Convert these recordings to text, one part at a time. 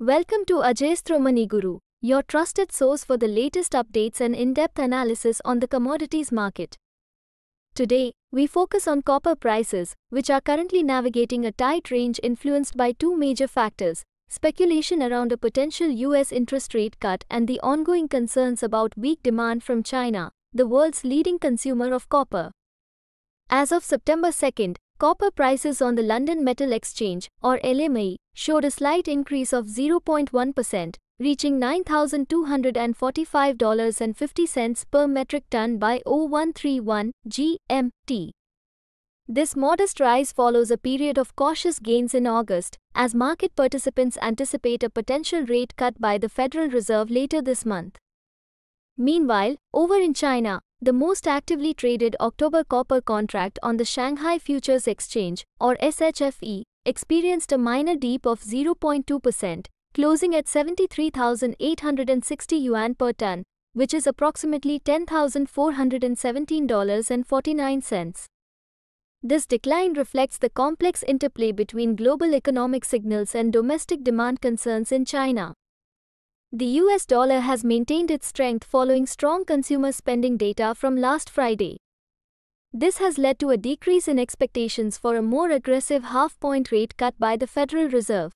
Welcome to Ajay's Guru, your trusted source for the latest updates and in-depth analysis on the commodities market. Today, we focus on copper prices, which are currently navigating a tight range influenced by two major factors, speculation around a potential US interest rate cut and the ongoing concerns about weak demand from China, the world's leading consumer of copper. As of September second. Copper prices on the London Metal Exchange, or LME, showed a slight increase of 0.1%, reaching $9,245.50 per metric ton by 0131 GMT. This modest rise follows a period of cautious gains in August, as market participants anticipate a potential rate cut by the Federal Reserve later this month. Meanwhile, over in China, the most actively traded October copper contract on the Shanghai Futures Exchange, or SHFE, experienced a minor dip of 0.2%, closing at 73,860 yuan per ton, which is approximately $10,417.49. This decline reflects the complex interplay between global economic signals and domestic demand concerns in China. The US dollar has maintained its strength following strong consumer spending data from last Friday. This has led to a decrease in expectations for a more aggressive half point rate cut by the Federal Reserve.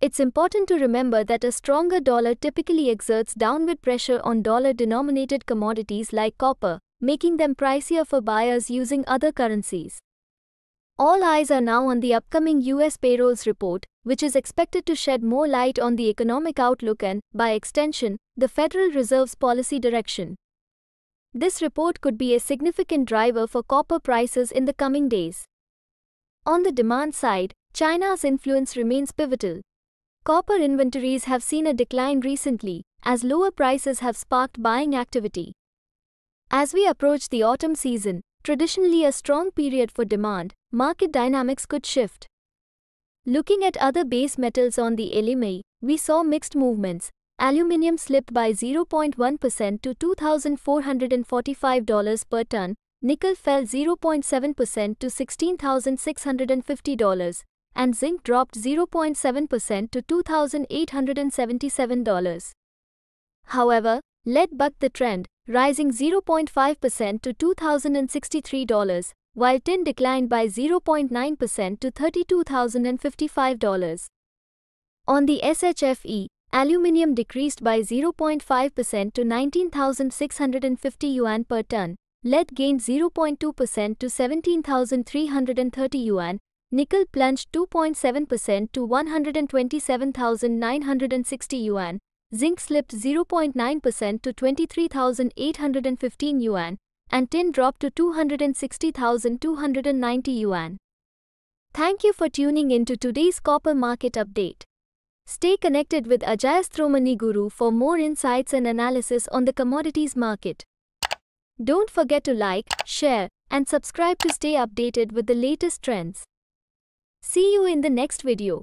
It's important to remember that a stronger dollar typically exerts downward pressure on dollar denominated commodities like copper, making them pricier for buyers using other currencies. All eyes are now on the upcoming US payrolls report, which is expected to shed more light on the economic outlook and, by extension, the Federal Reserve's policy direction. This report could be a significant driver for copper prices in the coming days. On the demand side, China's influence remains pivotal. Copper inventories have seen a decline recently, as lower prices have sparked buying activity. As we approach the autumn season, traditionally a strong period for demand, market dynamics could shift. Looking at other base metals on the LME, we saw mixed movements. Aluminium slipped by 0.1% to $2,445 per ton, nickel fell 0.7% to $16,650, and zinc dropped 0.7% to $2,877. However, lead bucked the trend, rising 0.5% to $2,063, while tin declined by 0.9% to $32,055. On the SHFE, aluminum decreased by 0.5% to 19,650 yuan per ton, lead gained 0.2% to 17,330 yuan, nickel plunged 2.7% to 127,960 yuan, zinc slipped 0.9% to 23,815 yuan, and tin dropped to 260,290 yuan. Thank you for tuning in to today's copper market update. Stay connected with Ajayasthromani Guru for more insights and analysis on the commodities market. Don't forget to like, share, and subscribe to stay updated with the latest trends. See you in the next video.